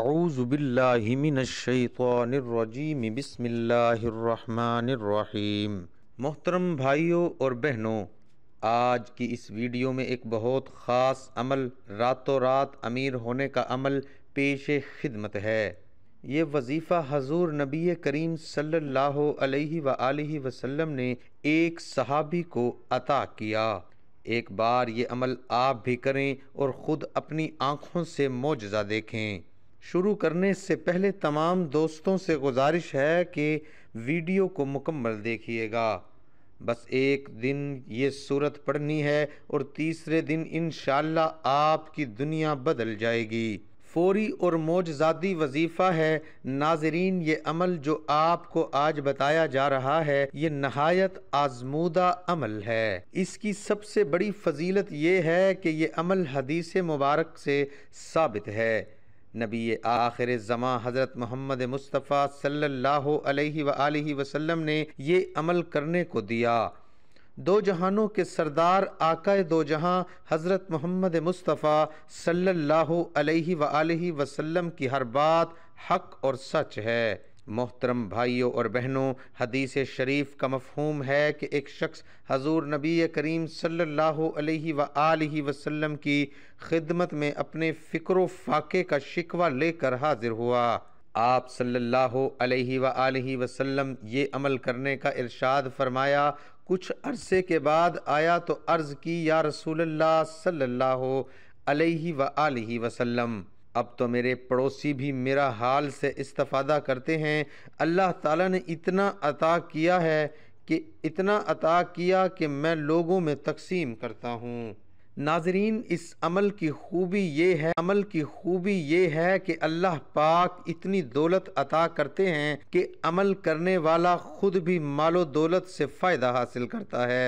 الرحمن الرحيم मोहतरम भाइयों और बहनों आज की इस वीडियो में एक बहुत ख़ास अमल रातों रात अमीर होने का अमल पेश खिदमत है ये वजीफ़ा हजूर नबी करीम सल्लल्लाहु अलैहि सल्ला वसल्लम ने एक सहाबी को अता किया एक बार ये अमल आप भी करें और ख़ुद अपनी आँखों से मोजा देखें शुरू करने से पहले तमाम दोस्तों से गुजारिश है कि वीडियो को मुकम्मल देखिएगा बस एक दिन ये सूरत पढ़नी है और तीसरे दिन इन आपकी दुनिया बदल जाएगी फौरी और मोजादी वजीफ़ा है नाजरीन ये अमल जो आपको आज बताया जा रहा है ये नहायत आजमूदा अमल है इसकी सबसे बड़ी फजीलत ये है कि ये अमल हदीस मुबारक से साबित है नबी आखिर ज़मां हज़रत मोहम्मद मुस्तफ़ा सल्लल्लाहु अलैहि व वसल्लम ने ये अमल करने को दिया दो जहानों के सरदार आकाए दो जहां हज़रत मोहम्मद मुस्तफ़ा सल्लल्लाहु अलैहि व वसल्लम की हर बात हक और सच है मोहतरम भाइयों और बहनों हदीस शरीफ का मफहूम है कि एक शख्स हजूर नबी करीम सल्लल्लाहु अलैहि वसल्लम की खिदमत में अपने फ़िक्र फाके का शिकवा लेकर हाजिर हुआ आप सल्लल्लाहु अलैहि सल्ला वसल्लम ये अमल करने का इरशाद फरमाया कुछ अरसे के बाद आया तो अर्ज़ की या रसूल सल्लल्लाहु अलैहि वसल्लम अब तो मेरे पड़ोसी भी मेरा हाल से इस्तफ़ादा करते हैं अल्लाह ताला ने इतना अता किया है कि इतना अता किया कि मैं लोगों में तकसीम करता हूँ नाजरीन इस अमल की खूबी ये है अमल की खूबी ये है कि अल्लाह पाक इतनी दौलत अता करते हैं कि अमल करने वाला ख़ुद भी मालो दौलत से फ़ायदा हासिल करता है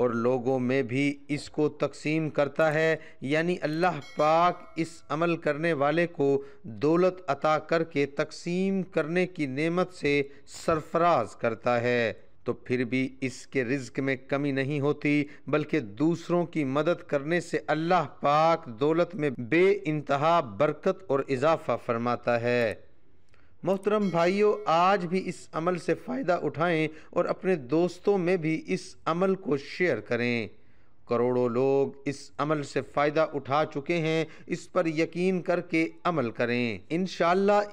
और लोगों में भी इसको तकसीम करता है यानी अल्लाह पाक इस अमल करने वाले को दौलत अता करके तकसीम करने की नेमत से सरफराज करता है तो फिर भी इसके रिज्क में कमी नहीं होती बल्कि दूसरों की मदद करने से अल्लाह पाक दौलत में बे बरकत और इजाफ़ा फरमाता है मोहतरम भाइयों आज भी इस अमल से फ़ायदा उठाएं और अपने दोस्तों में भी इस अमल को शेयर करें करोड़ों लोग इस अमल से फ़ायदा उठा चुके हैं इस पर यकीन करके अमल करें इन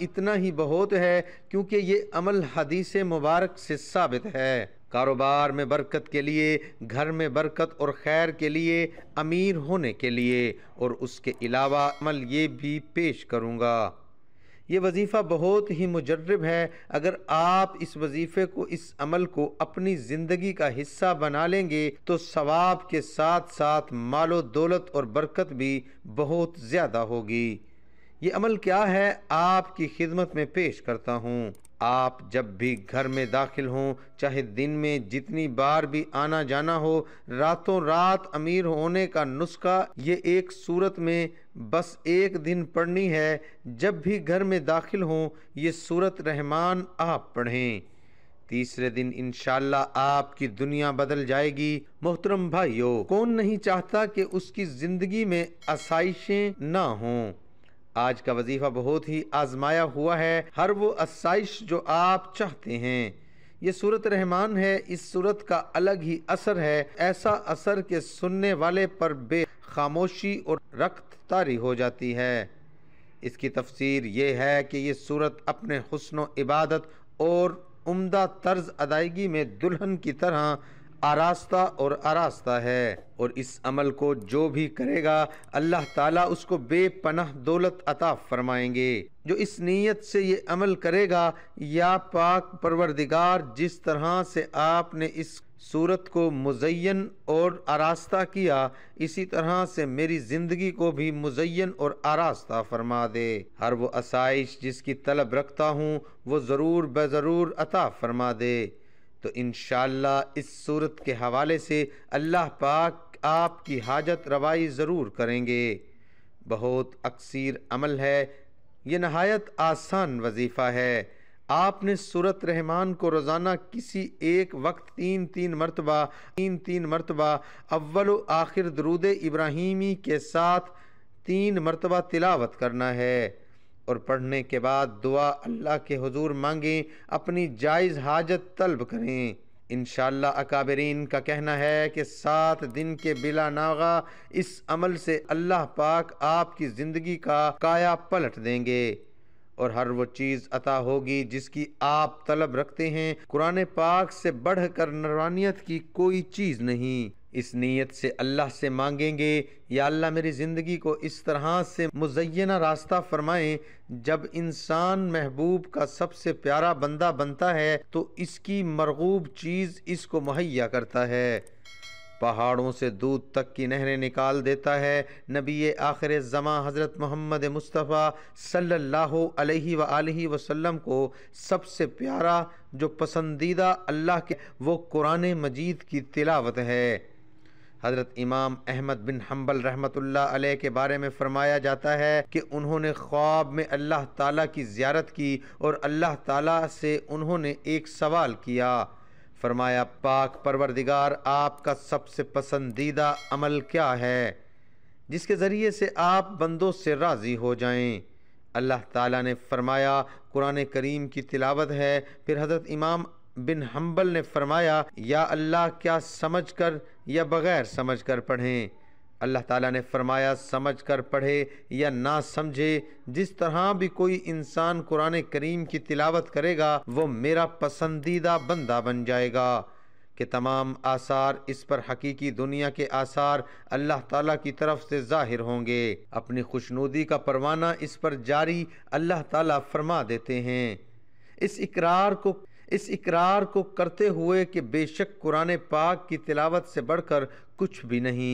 इतना ही बहुत है क्योंकि ये अमल हदीस मुबारक से साबित है कारोबार में बरकत के लिए घर में बरकत और खैर के लिए अमीर होने के लिए और उसके अलावा अमल ये भी पेश करूँगा ये वजीफ़ा बहुत ही मुजरब है अगर आप इस वजीफ़े को इस अमल को अपनी ज़िंदगी का हिस्सा बना लेंगे तो सवाब के साथ साथ मालो दौलत और बरकत भी बहुत ज़्यादा होगी ये अमल क्या है आपकी खिदमत में पेश करता हूँ आप जब भी घर में दाखिल हों चाहे दिन में जितनी बार भी आना जाना हो रातों रात अमीर होने का नुस्खा ये एक सूरत में बस एक दिन पढ़नी है जब भी घर में दाखिल हों ये सूरत रहमान आप पढ़ें तीसरे दिन इनशाला आपकी दुनिया बदल जाएगी मोहतरम भाइयों कौन नहीं चाहता कि उसकी ज़िंदगी में आसाइशें ना हों आज का वजीफ़ा बहुत ही आजमाया हुआ है हर वो आसाइश जो आप चाहते हैं ये सूरत रहमान है इस सूरत का अलग ही असर है ऐसा असर के सुनने वाले पर बे खामोशी और रक्त तारी हो जाती है इसकी तफसीर ये है कि ये सूरत अपने हसन इबादत और उम्दा तर्ज अदायगी में दुल्हन की तरह आरास्ता और आरास्ता है और इस अमल को जो भी करेगा अल्लाह ताला उसको बेपनाह दौलत अता फरमाएंगे जो इस नीयत से ये अमल करेगा या पाक परवरदिगार जिस तरह से आपने इस सूरत को मुजयन और आरास्ता किया इसी तरह से मेरी ज़िंदगी को भी मुजयन और आरास्ता फरमा दे हर वो आसाइश जिसकी तलब रखता हूँ वो ज़रूर बज़रूर अता फरमा दे तो इन इस सूरत के हवाले से अल्लाह पाक आपकी हाजत रवाई ज़रूर करेंगे बहुत अक्सर अमल है ये नहायत आसान वजीफ़ा है आपने सूरत रहमान को रोज़ाना किसी एक वक्त तीन तीन मरतबा तीन तीन मरतबा अव्वल आखिर दरूद इब्राहिमी के साथ तीन मरतबा तिलावत करना है और पढ़ने के बाद दुआ अल्लाह के हुजूर मांगें अपनी जायज़ हाजत तलब करें इन अकाबरीन का कहना है कि सात दिन के बिला नागा इस अमल से अल्लाह पाक आपकी ज़िंदगी का काया पलट देंगे और हर वो चीज़ अता होगी जिसकी आप तलब रखते हैं कुरान पाक से बढ़ कर नरवानियत की कोई चीज़ नहीं इस नीयत से अल्लाह से मांगेंगे या अल्लाह मेरी ज़िंदगी को इस तरह से मुजैना रास्ता फरमाएं जब इंसान महबूब का सबसे प्यारा बंदा बनता है तो इसकी मरगूब चीज़ इसको मुहैया करता है पहाड़ों से दूध तक की नहरें निकाल देता है नबी आखिर ज़मा हज़रत मोहम्मद मुस्तफ़ा सल्लल्लाहु अलैहि व वसल्लम को सबसे प्यारा जो पसंदीदा अल्लाह के वो कुरान मजीद की तिलावत है हज़रत इमाम अहमद बिन हम्बल रहमतुल्लाह के बारे में फ़रमाया जाता है कि उन्होंने ख्वाब में अल्लाह ताला की ज्यारत की और अल्लाह ताला से उन्होंने एक सवाल किया फरमाया पाक परवरदिगार आपका सबसे पसंदीदा अमल क्या है जिसके ज़रिए से आप बंदों से राज़ी हो जाएं अल्लाह ताला ने फरमाया कुरान करीम की तिलावत है फिर हज़रत इमाम बिन हम्बल ने फरमाया या अल्लाह क्या समझ कर या बग़ैर समझ कर पढ़ें अल्लाह ताला ने फरमाया समझ कर पढ़े या ना समझे जिस तरह भी कोई इंसान कुरान करीम की तिलावत करेगा वो मेरा पसंदीदा बंदा बन जाएगा कि तमाम आसार इस पर हकीकी दुनिया के आसार अल्लाह ताला की तरफ से ज़ाहिर होंगे अपनी खुशनुदी का परवाना इस पर जारी अल्लाह ताला फरमा देते हैं इस इकरार को इस इकरार को करते हुए कि बेशक कुरान पाक की तिलावत से बढ़कर कुछ भी नहीं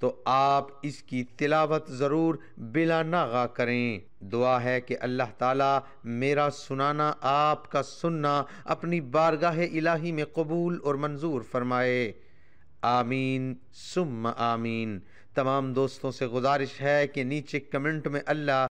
तो आप इसकी तिलावत ज़रूर बिला नागा करें दुआ है कि अल्लाह ताला मेरा सुनाना आपका सुनना अपनी बारगाह इलाही में कबूल और मंजूर फरमाए आमीन सुम आमीन तमाम दोस्तों से गुजारिश है कि नीचे कमेंट में अल्लाह